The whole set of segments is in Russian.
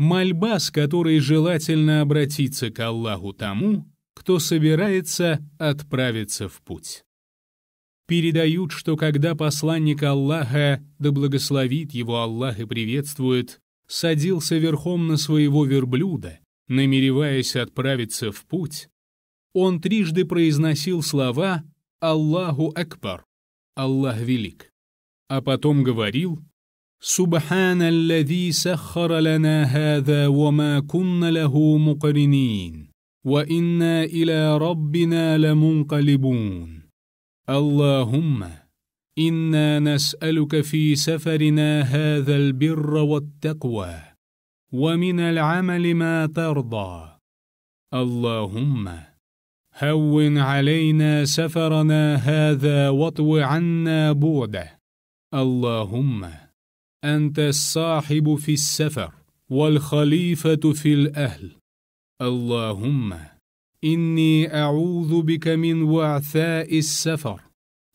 Мольба, с которой желательно обратиться к Аллаху тому, кто собирается отправиться в путь. Передают, что когда посланник Аллаха, да благословит его Аллах и приветствует, садился верхом на своего верблюда, намереваясь отправиться в путь, он трижды произносил слова «Аллаху Акбар» — «Аллах Велик», а потом говорил سبحان الذي سخر لنا هذا وما كنا له مقرنين وانا الى ربنا لمنقلبون اللهم انا نسالك في سفرنا هذا البر والتقوى ومن العمل ما ترضى اللهم هون علينا سفرنا هذا واطو عنا بعده اللهم انت الصاحب في السفر والخليفه في الاهل اللهم اني اعوذ بك من وعثاء السفر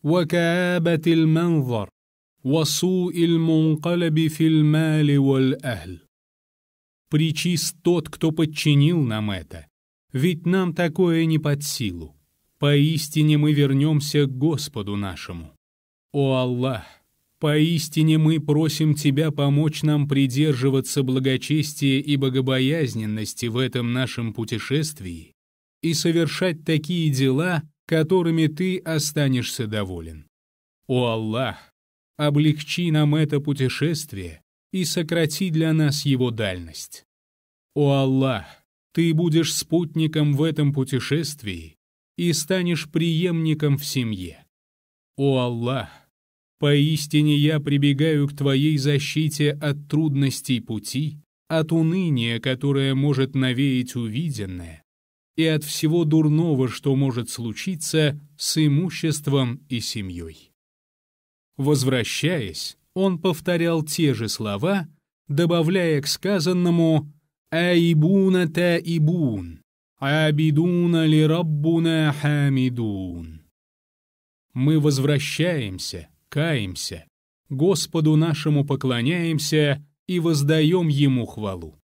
وكابه المنظر وسوء المنقلب في المال والاهل причист тот, кто подчинил нам это. Ведь нам такое не под силу. Поистине мы вернемся к Господу нашему. О Аллах! Поистине мы просим Тебя помочь нам придерживаться благочестия и богобоязненности в этом нашем путешествии и совершать такие дела, которыми Ты останешься доволен. О Аллах, облегчи нам это путешествие и сократи для нас его дальность. О Аллах, Ты будешь спутником в этом путешествии и станешь преемником в семье. О Аллах, Поистине я прибегаю к Твоей защите от трудностей пути, от уныния, которое может навеять увиденное, и от всего дурного, что может случиться с имуществом и семьей. Возвращаясь, он повторял те же слова, добавляя к сказанному «Аибуна ибун, абидуна ли раббуна хамидун». Мы возвращаемся — каемся, Господу нашему поклоняемся и воздаем Ему хвалу.